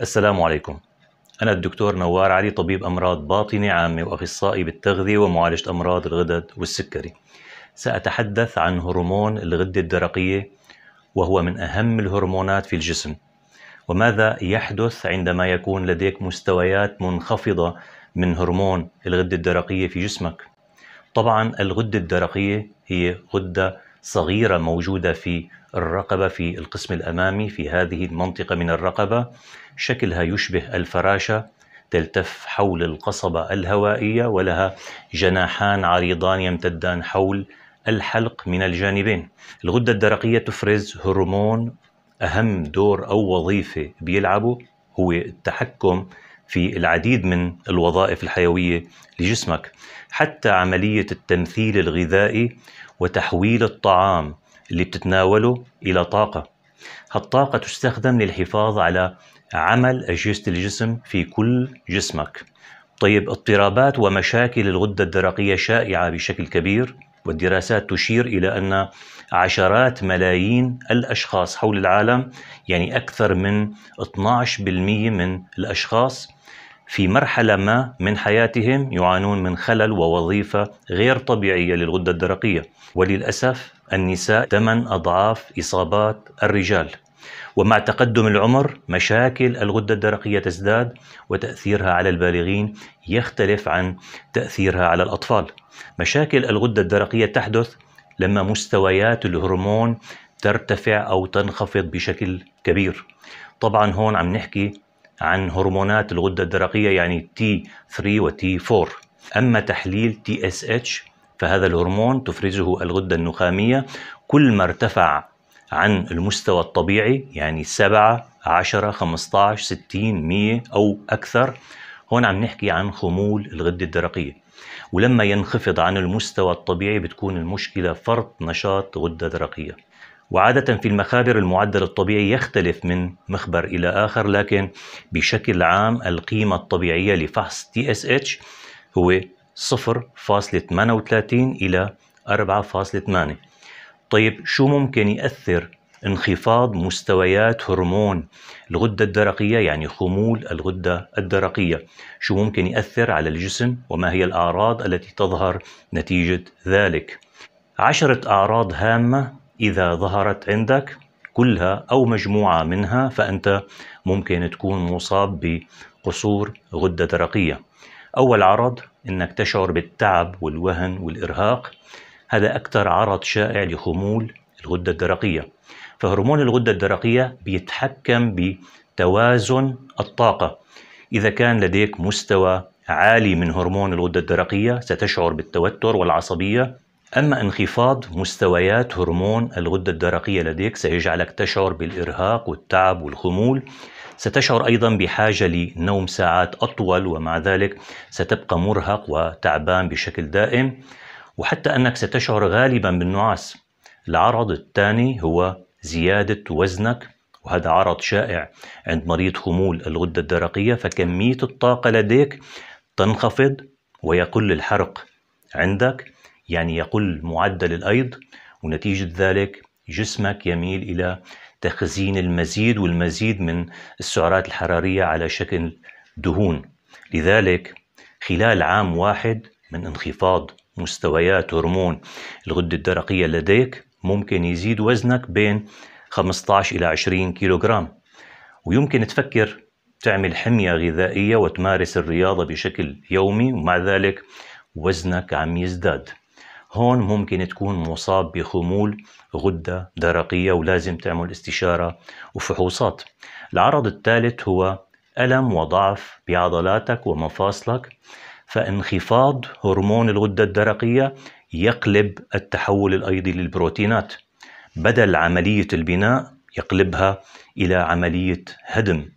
السلام عليكم أنا الدكتور نوار علي طبيب أمراض باطنة عامة وأخصائي بالتغذية ومعالجة أمراض الغدد والسكري سأتحدث عن هرمون الغدة الدرقية وهو من أهم الهرمونات في الجسم وماذا يحدث عندما يكون لديك مستويات منخفضة من هرمون الغدة الدرقية في جسمك طبعا الغدة الدرقية هي غدة صغيرة موجودة في الرقبة في القسم الأمامي في هذه المنطقة من الرقبة شكلها يشبه الفراشة تلتف حول القصبة الهوائية ولها جناحان عريضان يمتدان حول الحلق من الجانبين الغدة الدرقية تفرز هرمون أهم دور أو وظيفة بيلعبه هو التحكم في العديد من الوظائف الحيويه لجسمك حتى عمليه التمثيل الغذائي وتحويل الطعام اللي بتتناوله الى طاقه هالطاقه تستخدم للحفاظ على عمل اجهزه الجسم في كل جسمك طيب اضطرابات ومشاكل الغده الدرقيه شائعه بشكل كبير والدراسات تشير الى ان عشرات ملايين الاشخاص حول العالم يعني اكثر من 12% من الاشخاص في مرحلة ما من حياتهم يعانون من خلل ووظيفة غير طبيعية للغدة الدرقية وللأسف النساء ثمن أضعاف إصابات الرجال ومع تقدم العمر مشاكل الغدة الدرقية تزداد وتأثيرها على البالغين يختلف عن تأثيرها على الأطفال مشاكل الغدة الدرقية تحدث لما مستويات الهرمون ترتفع أو تنخفض بشكل كبير طبعا هون عم نحكي عن هرمونات الغدة الدرقية يعني T3 و T4 أما تحليل TSH فهذا الهرمون تفرزه الغدة النخامية كل ما ارتفع عن المستوى الطبيعي يعني 7 10 15 60 100 أو أكثر هون عم نحكي عن خمول الغدة الدرقية ولما ينخفض عن المستوى الطبيعي بتكون المشكلة فرط نشاط غدة درقية وعادة في المخابر المعدل الطبيعي يختلف من مخبر إلى آخر لكن بشكل عام القيمة الطبيعية لفحص TSH هو 0.38 إلى 4.8 طيب شو ممكن يأثر انخفاض مستويات هرمون الغدة الدرقية يعني خمول الغدة الدرقية شو ممكن يأثر على الجسم وما هي الأعراض التي تظهر نتيجة ذلك عشرة أعراض هامة إذا ظهرت عندك كلها أو مجموعة منها فأنت ممكن تكون مصاب بقصور غدة درقية أول عرض أنك تشعر بالتعب والوهن والإرهاق هذا أكثر عرض شائع لخمول الغدة الدرقية فهرمون الغدة الدرقية بيتحكم بتوازن الطاقة إذا كان لديك مستوى عالي من هرمون الغدة الدرقية ستشعر بالتوتر والعصبية أما انخفاض مستويات هرمون الغدة الدرقية لديك سيجعلك تشعر بالإرهاق والتعب والخمول ستشعر أيضا بحاجة لنوم ساعات أطول ومع ذلك ستبقى مرهق وتعبان بشكل دائم وحتى أنك ستشعر غالبا بالنعاس العرض الثاني هو زيادة وزنك وهذا عرض شائع عند مريض خمول الغدة الدرقية فكمية الطاقة لديك تنخفض ويقل الحرق عندك يعني يقل معدل الأيض ونتيجة ذلك جسمك يميل إلى تخزين المزيد والمزيد من السعرات الحرارية على شكل دهون لذلك خلال عام واحد من انخفاض مستويات هرمون الغدة الدرقية لديك ممكن يزيد وزنك بين 15 إلى 20 كيلوغرام ويمكن تفكر تعمل حمية غذائية وتمارس الرياضة بشكل يومي ومع ذلك وزنك عم يزداد هون ممكن تكون مصاب بخمول غدة درقية ولازم تعمل استشارة وفحوصات العرض الثالث هو ألم وضعف بعضلاتك ومفاصلك فانخفاض هرمون الغدة الدرقية يقلب التحول الأيضي للبروتينات بدل عملية البناء يقلبها إلى عملية هدم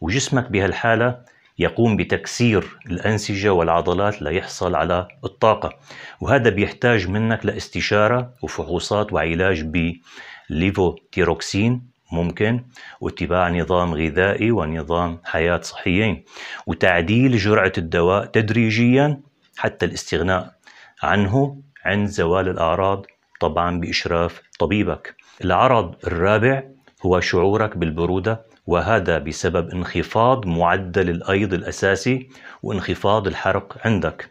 وجسمك بهالحالة يقوم بتكسير الأنسجة والعضلات ليحصل على الطاقة وهذا بيحتاج منك لاستشارة وفحوصات وعلاج بليفوتيروكسين ممكن واتباع نظام غذائي ونظام حياة صحيين وتعديل جرعة الدواء تدريجيا حتى الاستغناء عنه عند زوال الأعراض طبعا بإشراف طبيبك العرض الرابع هو شعورك بالبرودة وهذا بسبب انخفاض معدل الأيض الأساسي وانخفاض الحرق عندك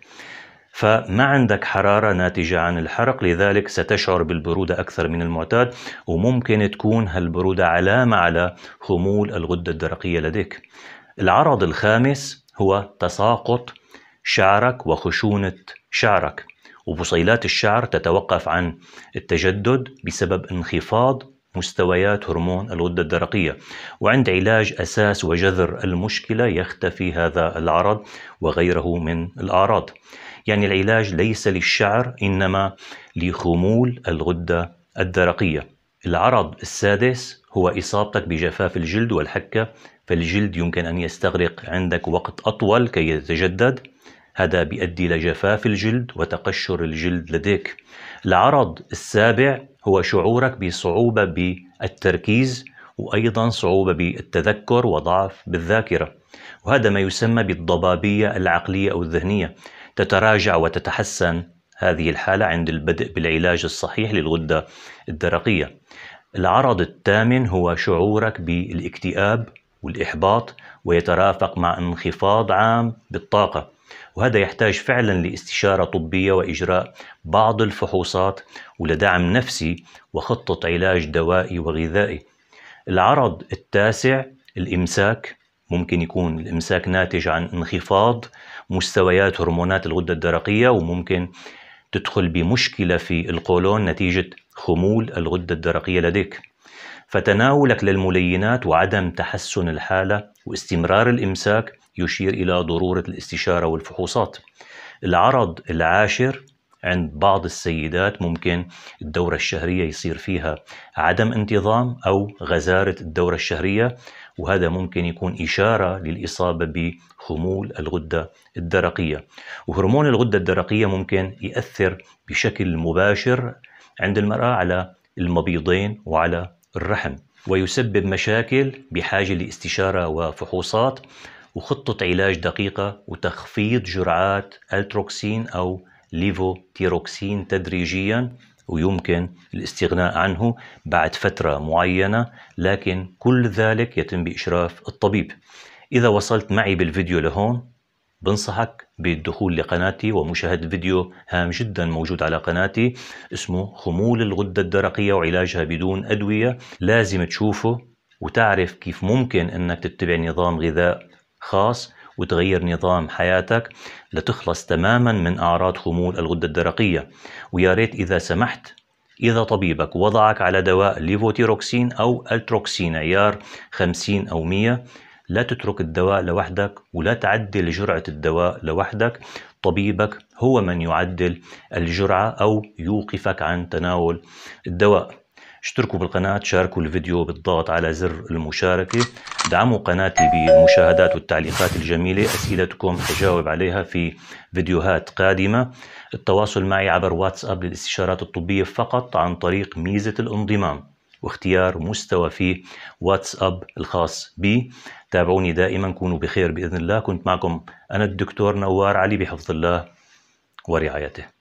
فما عندك حرارة ناتجة عن الحرق لذلك ستشعر بالبرودة أكثر من المعتاد وممكن تكون هالبرودة علامة على خمول الغدة الدرقية لديك العرض الخامس هو تساقط شعرك وخشونة شعرك وبصيلات الشعر تتوقف عن التجدد بسبب انخفاض مستويات هرمون الغدة الدرقية وعند علاج أساس وجذر المشكلة يختفي هذا العرض وغيره من الأعراض يعني العلاج ليس للشعر إنما لخمول الغدة الدرقية العرض السادس هو إصابتك بجفاف الجلد والحكة فالجلد يمكن أن يستغرق عندك وقت أطول كي يتجدد هذا بيؤدي لجفاف الجلد وتقشر الجلد لديك العرض السابع هو شعورك بصعوبة بالتركيز وأيضا صعوبة بالتذكر وضعف بالذاكرة وهذا ما يسمى بالضبابية العقلية أو الذهنية تتراجع وتتحسن هذه الحالة عند البدء بالعلاج الصحيح للغدة الدرقية العرض الثامن هو شعورك بالاكتئاب والإحباط ويترافق مع انخفاض عام بالطاقة وهذا يحتاج فعلا لاستشارة طبية وإجراء بعض الفحوصات ولدعم نفسي وخطة علاج دوائي وغذائي العرض التاسع الإمساك ممكن يكون الإمساك ناتج عن انخفاض مستويات هرمونات الغدة الدرقية وممكن تدخل بمشكلة في القولون نتيجة خمول الغدة الدرقية لديك فتناولك للملينات وعدم تحسن الحالة واستمرار الإمساك يشير إلى ضرورة الاستشارة والفحوصات العرض العاشر عند بعض السيدات ممكن الدورة الشهرية يصير فيها عدم انتظام أو غزارة الدورة الشهرية وهذا ممكن يكون إشارة للإصابة بخمول الغدة الدرقية وهرمون الغدة الدرقية ممكن يأثر بشكل مباشر عند المرأة على المبيضين وعلى الرحم ويسبب مشاكل بحاجة لاستشارة وفحوصات وخطة علاج دقيقة وتخفيض جرعات التروكسين أو ليفوتيروكسين تدريجيا ويمكن الاستغناء عنه بعد فترة معينة لكن كل ذلك يتم بإشراف الطبيب إذا وصلت معي بالفيديو لهون بنصحك بالدخول لقناتي ومشاهدة فيديو هام جدا موجود على قناتي اسمه خمول الغدة الدرقية وعلاجها بدون أدوية لازم تشوفه وتعرف كيف ممكن أنك تتبع نظام غذاء خاص وتغير نظام حياتك لتخلص تماما من أعراض خمول الغدة الدرقية ويا ريت إذا سمحت إذا طبيبك وضعك على دواء ليفوتيروكسين أو التروكسين عيار 50 أو 100 لا تترك الدواء لوحدك ولا تعدل جرعة الدواء لوحدك طبيبك هو من يعدل الجرعة أو يوقفك عن تناول الدواء اشتركوا بالقناة شاركوا الفيديو بالضغط على زر المشاركة دعموا قناتي بالمشاهدات والتعليقات الجميلة أسئلتكم أجاوب عليها في فيديوهات قادمة التواصل معي عبر واتساب للاستشارات الطبية فقط عن طريق ميزة الانضمام واختيار مستوى في واتساب الخاص بي تابعوني دائما كونوا بخير بإذن الله كنت معكم أنا الدكتور نوار علي بحفظ الله ورعايته